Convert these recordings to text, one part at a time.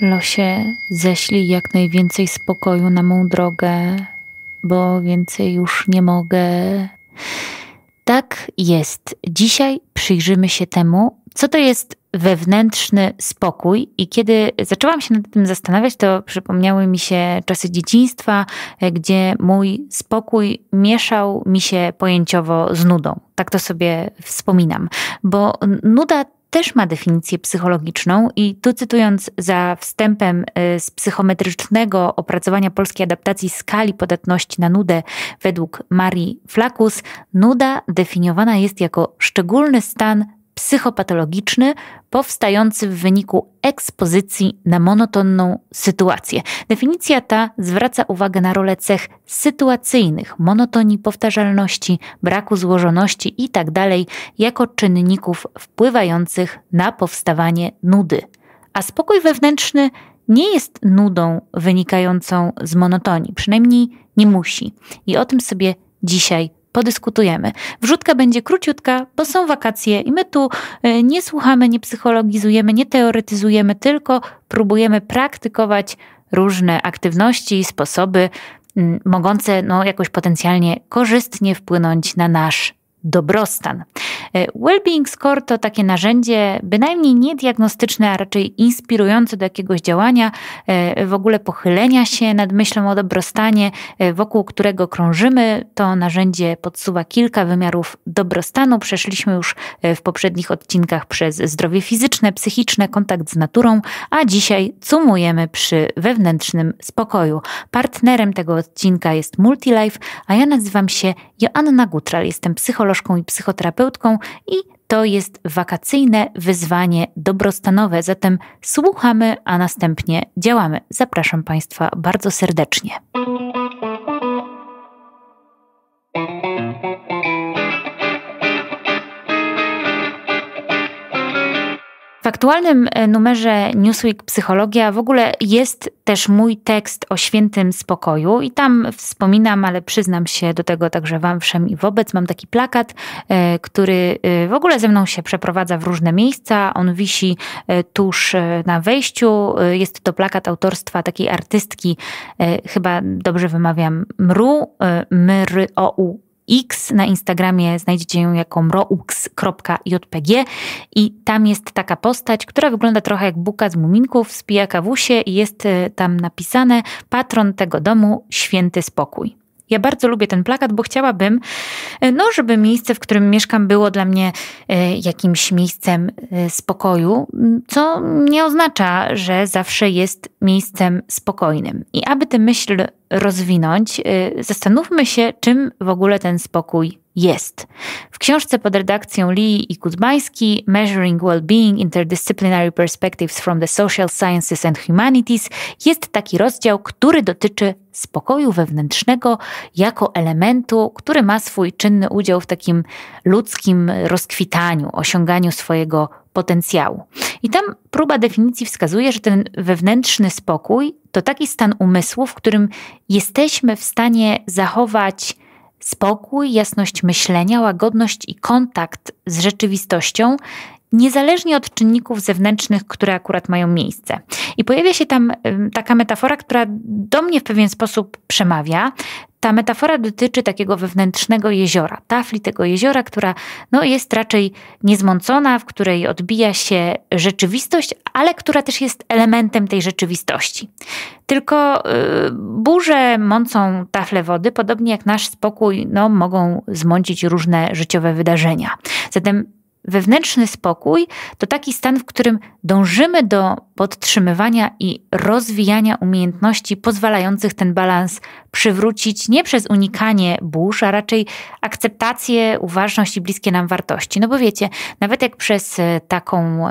Losie, ześlij jak najwięcej spokoju na mą drogę, bo więcej już nie mogę. Tak jest. Dzisiaj przyjrzymy się temu, co to jest wewnętrzny spokój. I kiedy zaczęłam się nad tym zastanawiać, to przypomniały mi się czasy dzieciństwa, gdzie mój spokój mieszał mi się pojęciowo z nudą. Tak to sobie wspominam, bo nuda też ma definicję psychologiczną i tu cytując za wstępem y, z psychometrycznego opracowania polskiej adaptacji skali podatności na nudę według Marii Flakus, nuda definiowana jest jako szczególny stan psychopatologiczny powstający w wyniku ekspozycji na monotonną sytuację. Definicja ta zwraca uwagę na rolę cech sytuacyjnych, monotonii, powtarzalności, braku złożoności itd. Tak jako czynników wpływających na powstawanie nudy. A spokój wewnętrzny nie jest nudą wynikającą z monotonii, przynajmniej nie musi. I o tym sobie dzisiaj podyskutujemy. Wrzutka będzie króciutka, bo są wakacje i my tu y, nie słuchamy, nie psychologizujemy, nie teoretyzujemy, tylko próbujemy praktykować różne aktywności i sposoby mogące no, jakoś potencjalnie korzystnie wpłynąć na nasz dobrostan. E, wellbeing Score to takie narzędzie, bynajmniej nie diagnostyczne, a raczej inspirujące do jakiegoś działania, e, w ogóle pochylenia się nad myślą o dobrostanie, e, wokół którego krążymy. To narzędzie podsuwa kilka wymiarów dobrostanu. Przeszliśmy już w poprzednich odcinkach przez zdrowie fizyczne, psychiczne, kontakt z naturą, a dzisiaj cumujemy przy wewnętrznym spokoju. Partnerem tego odcinka jest Multilife, a ja nazywam się Joanna Gutral, jestem psycholożką i psychoterapeutką i to jest wakacyjne wyzwanie dobrostanowe, zatem słuchamy, a następnie działamy. Zapraszam Państwa bardzo serdecznie. W aktualnym e, numerze Newsweek Psychologia w ogóle jest też mój tekst o świętym spokoju i tam wspominam, ale przyznam się do tego także wam wszem i wobec. Mam taki plakat, e, który e, w ogóle ze mną się przeprowadza w różne miejsca. On wisi tuż na wejściu. Jest to plakat autorstwa takiej artystki, chyba dobrze wymawiam, Mru, Myr, o u X. Na Instagramie znajdziecie ją jako mroux.jpg i tam jest taka postać, która wygląda trochę jak buka z muminków, spija kawusie i jest e, tam napisane patron tego domu, święty spokój. Ja bardzo lubię ten plakat, bo chciałabym, e, no, żeby miejsce, w którym mieszkam, było dla mnie e, jakimś miejscem spokoju, co nie oznacza, że zawsze jest miejscem spokojnym. I aby tę myśl rozwinąć, y, zastanówmy się, czym w ogóle ten spokój jest. W książce pod redakcją Lee i Kuzbański Measuring Well-being Interdisciplinary Perspectives from the Social Sciences and Humanities jest taki rozdział, który dotyczy spokoju wewnętrznego jako elementu, który ma swój czynny udział w takim ludzkim rozkwitaniu, osiąganiu swojego potencjału. I tam próba definicji wskazuje, że ten wewnętrzny spokój to taki stan umysłu, w którym jesteśmy w stanie zachować spokój, jasność myślenia, łagodność i kontakt z rzeczywistością, niezależnie od czynników zewnętrznych, które akurat mają miejsce. I pojawia się tam taka metafora, która do mnie w pewien sposób przemawia. Ta metafora dotyczy takiego wewnętrznego jeziora, tafli tego jeziora, która no, jest raczej niezmącona, w której odbija się rzeczywistość, ale która też jest elementem tej rzeczywistości. Tylko y, burze mącą tafle wody, podobnie jak nasz spokój, no, mogą zmącić różne życiowe wydarzenia. Zatem Wewnętrzny spokój to taki stan, w którym dążymy do podtrzymywania i rozwijania umiejętności pozwalających ten balans przywrócić nie przez unikanie burz, a raczej akceptację, uważność i bliskie nam wartości. No bo wiecie, nawet jak przez e, taką,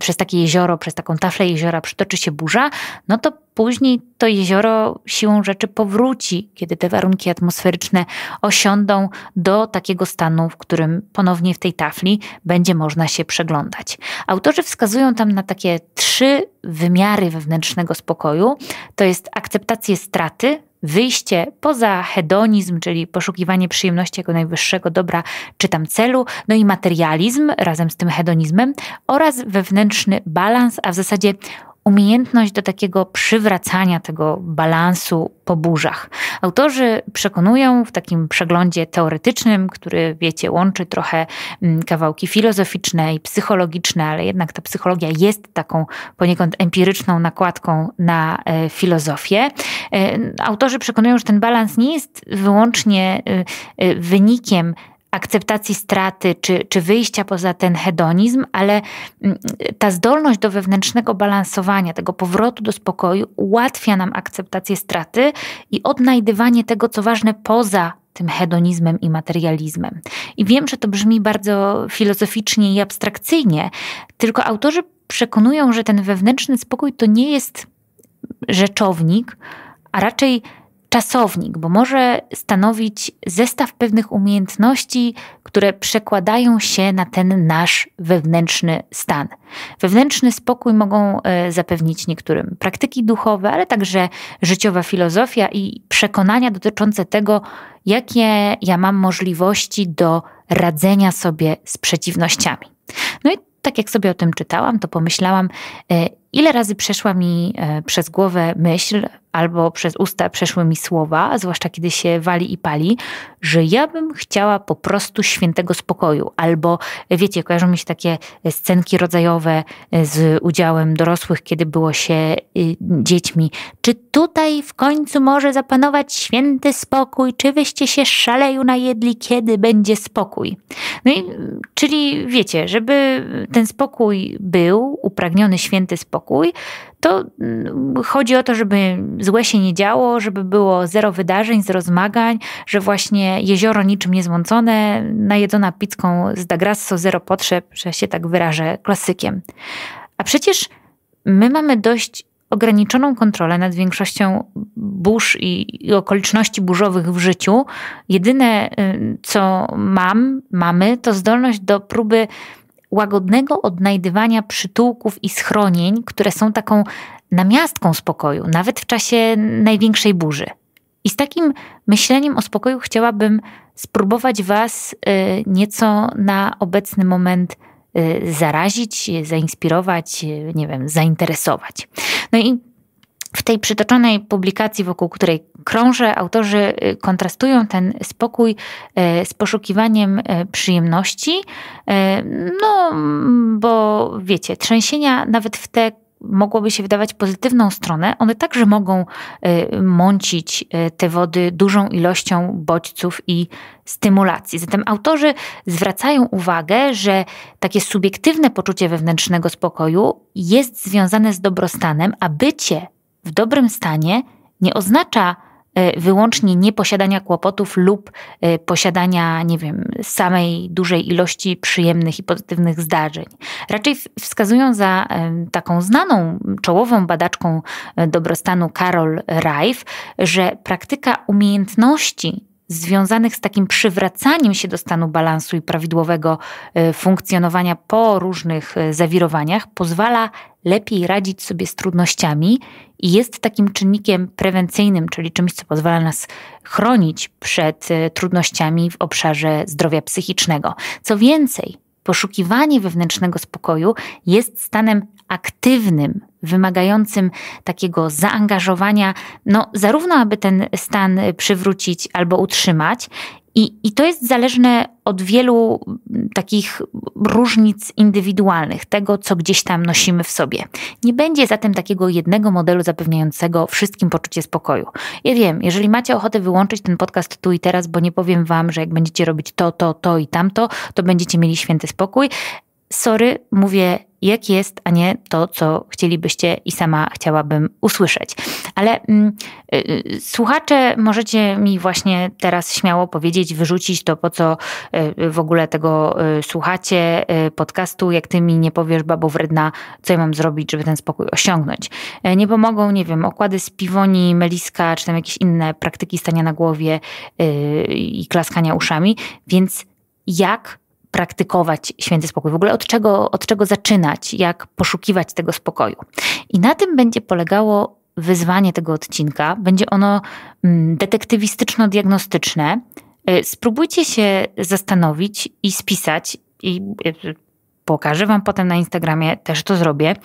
przez takie jezioro, przez taką taflę jeziora przytoczy się burza, no to później to jezioro siłą rzeczy powróci, kiedy te warunki atmosferyczne osiądą do takiego stanu, w którym ponownie w tej tafli będzie można się przeglądać. Autorzy wskazują tam na takie trzy wymiary wewnętrznego spokoju. To jest akceptację straty, wyjście poza hedonizm, czyli poszukiwanie przyjemności jako najwyższego dobra czy tam celu, no i materializm razem z tym hedonizmem oraz wewnętrzny balans, a w zasadzie umiejętność do takiego przywracania tego balansu po burzach. Autorzy przekonują w takim przeglądzie teoretycznym, który wiecie, łączy trochę mm, kawałki filozoficzne i psychologiczne, ale jednak ta psychologia jest taką poniekąd empiryczną nakładką na e, filozofię. E, autorzy przekonują, że ten balans nie jest wyłącznie y, y, wynikiem akceptacji straty czy, czy wyjścia poza ten hedonizm, ale mm, ta zdolność do wewnętrznego balansowania, tego powrotu do spokoju ułatwia nam akceptację straty i odnajdywanie tego, co ważne poza tym hedonizmem i materializmem. I wiem, że to brzmi bardzo filozoficznie i abstrakcyjnie, tylko autorzy przekonują, że ten wewnętrzny spokój to nie jest rzeczownik, a raczej czasownik, bo może stanowić zestaw pewnych umiejętności, które przekładają się na ten nasz wewnętrzny stan. Wewnętrzny spokój mogą e, zapewnić niektórym praktyki duchowe, ale także życiowa filozofia i przekonania dotyczące tego, jakie ja mam możliwości do radzenia sobie z przeciwnościami. No i tak jak sobie o tym czytałam, to pomyślałam, e, ile razy przeszła mi e, przez głowę myśl, albo przez usta przeszły mi słowa, zwłaszcza kiedy się wali i pali, że ja bym chciała po prostu świętego spokoju. Albo, wiecie, kojarzą mi się takie scenki rodzajowe e, z udziałem dorosłych, kiedy było się e, dziećmi. Czy tutaj w końcu może zapanować święty spokój? Czy wyście się szaleju najedli? Kiedy będzie spokój? No i, czyli wiecie, żeby ten spokój był, upragniony święty spokój, to mm, chodzi o to, żeby złe się nie działo, żeby było zero wydarzeń, zero zmagań, że właśnie jezioro niczym niezmącone, najedzona pizzką z Dagrasso, zero potrzeb, że się tak wyrażę, klasykiem. A przecież my mamy dość ograniczoną kontrolę nad większością burz i, i, okoliczności burzowych w życiu. Jedyne, y, co mam, mamy, to zdolność do próby łagodnego odnajdywania przytułków i schronień, które są taką namiastką spokoju, nawet w czasie największej burzy. I z takim myśleniem o spokoju chciałabym spróbować Was y, nieco na obecny moment y, zarazić, zainspirować, y, nie wiem, zainteresować. No i w tej przytoczonej publikacji, wokół której krążę, autorzy y, kontrastują ten spokój y, z poszukiwaniem y, przyjemności. No, mm, bo wiecie, trzęsienia nawet w te mogłoby się wydawać pozytywną stronę, one także mogą mącić te wody dużą ilością bodźców i stymulacji. Zatem autorzy zwracają uwagę, że takie subiektywne poczucie wewnętrznego spokoju jest związane z dobrostanem, a bycie w dobrym stanie nie oznacza e, wyłącznie nieposiadania kłopotów lub e, posiadania, nie wiem, samej dużej ilości przyjemnych i pozytywnych zdarzeń. Raczej wskazują za e, taką znaną czołową badaczką dobrostanu Carol Rife, że praktyka umiejętności związanych z takim przywracaniem się do stanu balansu i prawidłowego e, funkcjonowania po różnych e, zawirowaniach pozwala lepiej radzić sobie z trudnościami i jest takim czynnikiem prewencyjnym, czyli czymś, co pozwala nas chronić przed e, trudnościami w obszarze zdrowia psychicznego. Co więcej, poszukiwanie wewnętrznego spokoju jest stanem aktywnym wymagającym takiego zaangażowania, no, zarówno aby ten stan przywrócić albo utrzymać. I, I to jest zależne od wielu mm, takich różnic indywidualnych, tego, co gdzieś tam nosimy w sobie. Nie będzie zatem takiego jednego modelu zapewniającego wszystkim poczucie spokoju. Ja wiem, jeżeli macie ochotę wyłączyć ten podcast tu i teraz, bo nie powiem wam, że jak będziecie robić to, to, to i tamto, to będziecie mieli święty spokój. Sorry, mówię jak jest, a nie to, co chcielibyście i sama chciałabym usłyszeć. Ale mm, y, y, słuchacze, możecie mi właśnie teraz śmiało powiedzieć, wyrzucić to, po co y, w ogóle tego y, słuchacie y, podcastu, jak ty mi nie powiesz, babo wredna, co ja mam zrobić, żeby ten spokój osiągnąć. E, nie pomogą, nie wiem, okłady z piwoni, meliska, czy tam jakieś inne praktyki stania na głowie y, i klaskania uszami, więc jak praktykować święty spokój? W ogóle od czego, od czego zaczynać? Jak poszukiwać tego spokoju? I na tym będzie polegało wyzwanie tego odcinka. Będzie ono mm, detektywistyczno-diagnostyczne. E, spróbujcie się zastanowić i spisać, i e, pokażę Wam potem na Instagramie, też to zrobię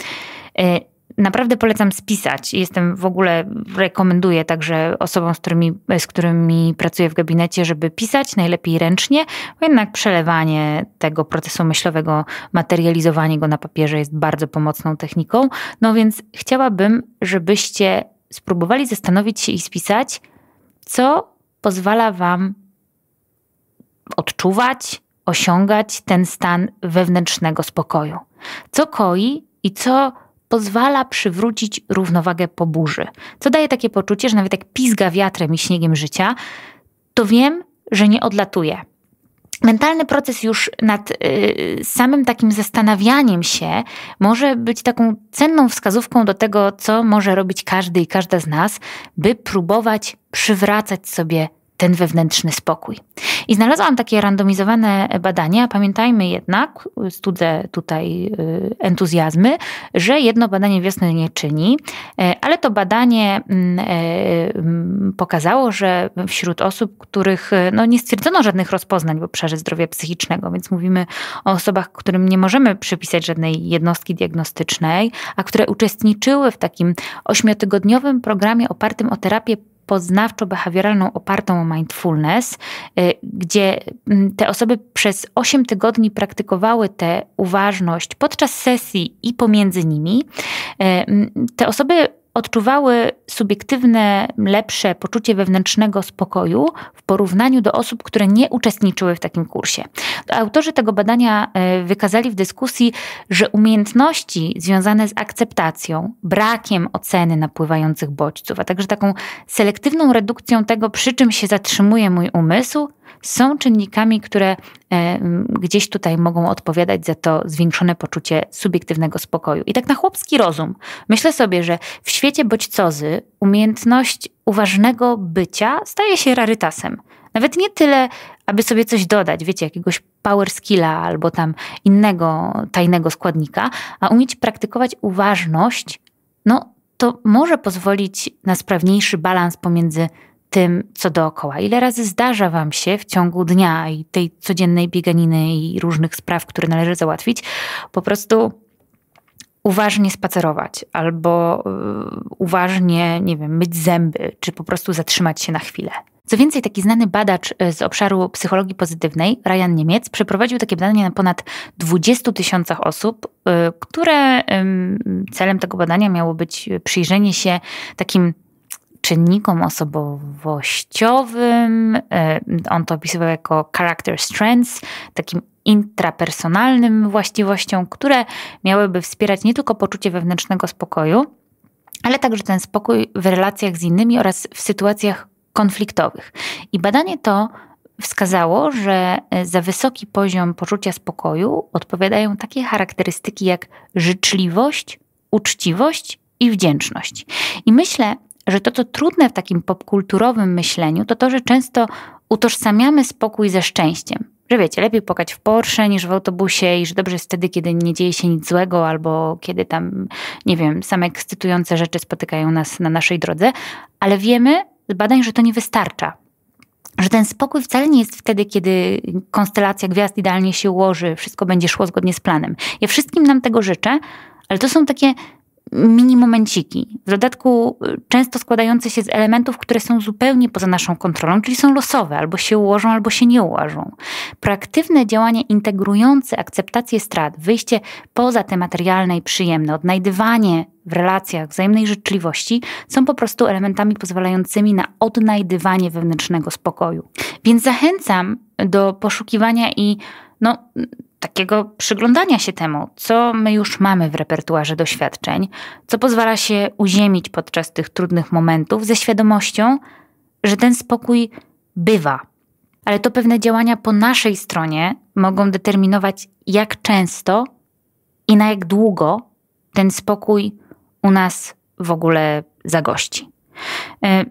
e, Naprawdę polecam spisać. Jestem w ogóle, rekomenduję także osobom, z którymi, z którymi pracuję w gabinecie, żeby pisać najlepiej ręcznie, bo jednak przelewanie tego procesu myślowego, materializowanie go na papierze jest bardzo pomocną techniką. No więc chciałabym, żebyście spróbowali zastanowić się i spisać, co pozwala Wam odczuwać, osiągać ten stan wewnętrznego spokoju. Co koi i co pozwala przywrócić równowagę po burzy. Co daje takie poczucie, że nawet jak pizga wiatrem i śniegiem życia, to wiem, że nie odlatuje. Mentalny proces już nad y, samym takim zastanawianiem się może być taką cenną wskazówką do tego, co może robić każdy i każda z nas, by próbować przywracać sobie ten wewnętrzny spokój. I znalazłam takie randomizowane badania. Pamiętajmy jednak, studzę tutaj y, entuzjazmy, że jedno badanie wiosny nie czyni, y, ale to badanie mm, y, mm, pokazało, że wśród osób, których no, nie stwierdzono żadnych rozpoznań w obszarze zdrowia psychicznego, więc mówimy o osobach, którym nie możemy przypisać żadnej jednostki diagnostycznej, a które uczestniczyły w takim ośmiotygodniowym programie opartym o terapię poznawczo-behawioralną opartą o mindfulness, y, gdzie mm, te osoby przez 8 tygodni praktykowały tę uważność podczas sesji i pomiędzy nimi. Y, mm, te osoby odczuwały subiektywne, lepsze poczucie wewnętrznego spokoju w porównaniu do osób, które nie uczestniczyły w takim kursie autorzy tego badania e, wykazali w dyskusji, że umiejętności związane z akceptacją, brakiem oceny napływających bodźców, a także taką selektywną redukcją tego, przy czym się zatrzymuje mój umysł, są czynnikami, które e, gdzieś tutaj mogą odpowiadać za to zwiększone poczucie subiektywnego spokoju. I tak na chłopski rozum myślę sobie, że w świecie bodźcozy umiejętność uważnego bycia staje się rarytasem. Nawet nie tyle, aby sobie coś dodać, wiecie, jakiegoś power skilla albo tam innego tajnego składnika, a umieć praktykować uważność, no to może pozwolić na sprawniejszy balans pomiędzy tym, co dookoła. Ile razy zdarza Wam się w ciągu dnia i tej codziennej bieganiny i różnych spraw, które należy załatwić, po prostu uważnie spacerować albo y, uważnie, nie wiem, myć zęby, czy po prostu zatrzymać się na chwilę. Co więcej, taki znany badacz e, z obszaru psychologii pozytywnej, Ryan Niemiec, przeprowadził takie badanie na ponad 20 tysiącach osób, e, które celem tego badania miało być przyjrzenie się takim czynnikom osobowościowym. E, on to opisywał jako character strengths, takim intrapersonalnym właściwościom, które miałyby wspierać nie tylko poczucie wewnętrznego spokoju, ale także ten spokój w relacjach z innymi oraz w sytuacjach konfliktowych. I badanie to wskazało, że e, za wysoki poziom poczucia spokoju odpowiadają takie charakterystyki jak życzliwość, uczciwość i wdzięczność. I myślę, że to, co trudne w takim popkulturowym myśleniu, to to, że często utożsamiamy spokój ze szczęściem. Że wiecie, lepiej płakać w Porsche niż w autobusie i że dobrze jest wtedy, kiedy nie dzieje się nic złego albo kiedy tam, nie wiem, same ekscytujące rzeczy spotykają nas na naszej drodze, ale wiemy, badań, że to nie wystarcza. Że ten spokój wcale nie jest wtedy, kiedy konstelacja gwiazd idealnie się ułoży, wszystko będzie szło zgodnie z planem. Ja wszystkim nam tego życzę, ale to są takie mini momenciki, w dodatku y, często składające się z elementów, które są zupełnie poza naszą kontrolą, czyli są losowe, albo się ułożą, albo się nie ułożą. Proaktywne działania integrujące akceptację strat, wyjście poza te materialne i przyjemne, odnajdywanie w relacjach wzajemnej życzliwości są po prostu elementami pozwalającymi na odnajdywanie wewnętrznego spokoju. Więc zachęcam do poszukiwania i no, takiego przyglądania się temu, co my już mamy w repertuarze doświadczeń, co pozwala się uziemić podczas tych trudnych momentów ze świadomością, że ten spokój bywa. Ale to pewne działania po naszej stronie mogą determinować, jak często i na jak długo ten spokój u nas w ogóle zagości. E,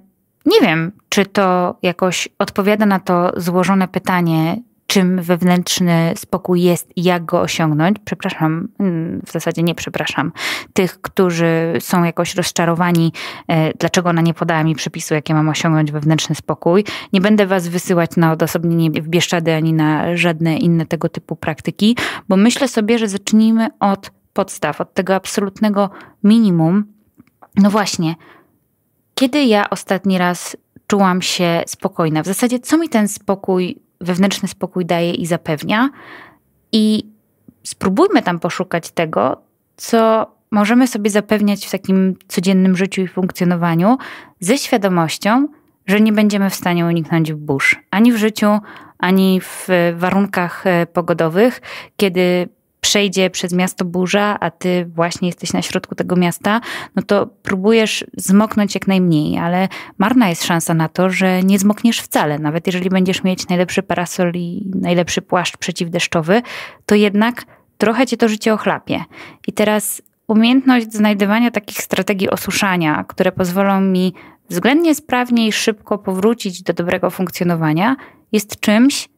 nie wiem, czy to jakoś odpowiada na to złożone pytanie, czym wewnętrzny spokój jest i jak go osiągnąć. Przepraszam, mm, w zasadzie nie przepraszam, tych, którzy są jakoś rozczarowani, e, dlaczego ona nie podała mi przepisu, jakie mam osiągnąć wewnętrzny spokój. Nie będę was wysyłać na odosobnienie w Bieszczady ani na żadne inne tego typu praktyki, bo myślę sobie, że zacznijmy od podstaw, od tego absolutnego minimum. No właśnie, kiedy ja ostatni raz czułam się spokojna? W zasadzie, co mi ten spokój wewnętrzny spokój daje i zapewnia. I spróbujmy tam poszukać tego, co możemy sobie zapewniać w takim codziennym życiu i funkcjonowaniu ze świadomością, że nie będziemy w stanie uniknąć burz ani w życiu, ani w warunkach e, pogodowych, kiedy przejdzie przez miasto burza, a ty właśnie jesteś na środku tego miasta, no to próbujesz zmoknąć jak najmniej, ale marna jest szansa na to, że nie zmokniesz wcale. Nawet jeżeli będziesz mieć najlepszy parasol i najlepszy płaszcz przeciwdeszczowy, to jednak trochę cię to życie ochlapie. I teraz umiejętność znajdywania takich strategii osuszania, które pozwolą mi względnie sprawniej, szybko powrócić do dobrego funkcjonowania, jest czymś,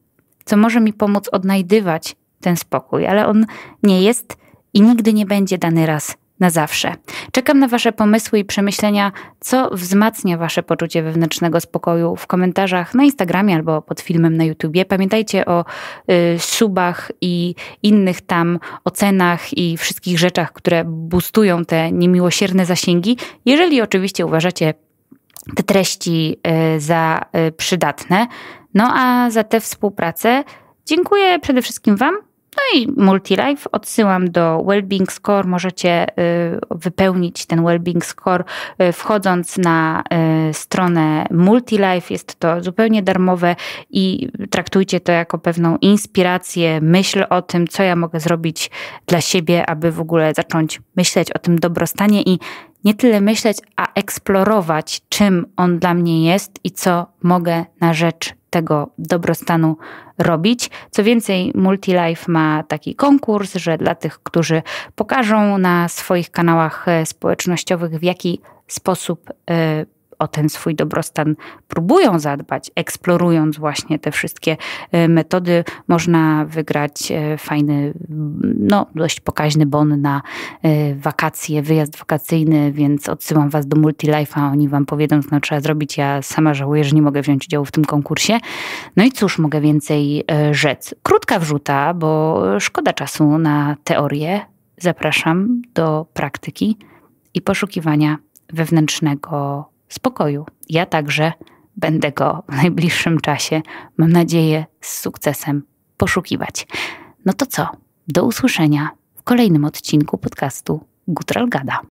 co może mi pomóc odnajdywać ten spokój, ale on nie jest i nigdy nie będzie dany raz na zawsze. Czekam na Wasze pomysły i przemyślenia, co wzmacnia Wasze poczucie wewnętrznego spokoju w komentarzach na Instagramie albo pod filmem na YouTubie. Pamiętajcie o y, subach i innych tam ocenach i wszystkich rzeczach, które boostują te niemiłosierne zasięgi. Jeżeli oczywiście uważacie te treści y, za y, przydatne, no a za tę współpracę dziękuję przede wszystkim Wam no i Multilife odsyłam do Wellbeing Score. Możecie y, wypełnić ten Wellbeing Score y, wchodząc na y, stronę Multilife. Jest to zupełnie darmowe i traktujcie to jako pewną inspirację, myśl o tym, co ja mogę zrobić dla siebie, aby w ogóle zacząć myśleć o tym dobrostanie i nie tyle myśleć, a eksplorować, czym on dla mnie jest i co mogę na rzecz tego dobrostanu robić. Co więcej, Multilife ma taki konkurs, że dla tych, którzy pokażą na swoich kanałach e, społecznościowych, w jaki sposób e, o ten swój dobrostan próbują zadbać, eksplorując właśnie te wszystkie e, metody, można wygrać e, fajny, no dość pokaźny bon na e, wakacje, wyjazd wakacyjny, więc odsyłam was do Multilife'a, oni wam powiedzą, co trzeba zrobić. Ja sama żałuję, że nie mogę wziąć udziału w tym konkursie. No i cóż mogę więcej rzec? Krótka wrzuta, bo szkoda czasu na teorię. Zapraszam do praktyki i poszukiwania wewnętrznego spokoju. Ja także będę go w najbliższym czasie, mam nadzieję, z sukcesem poszukiwać. No to co? Do usłyszenia w kolejnym odcinku podcastu Gutral Gada.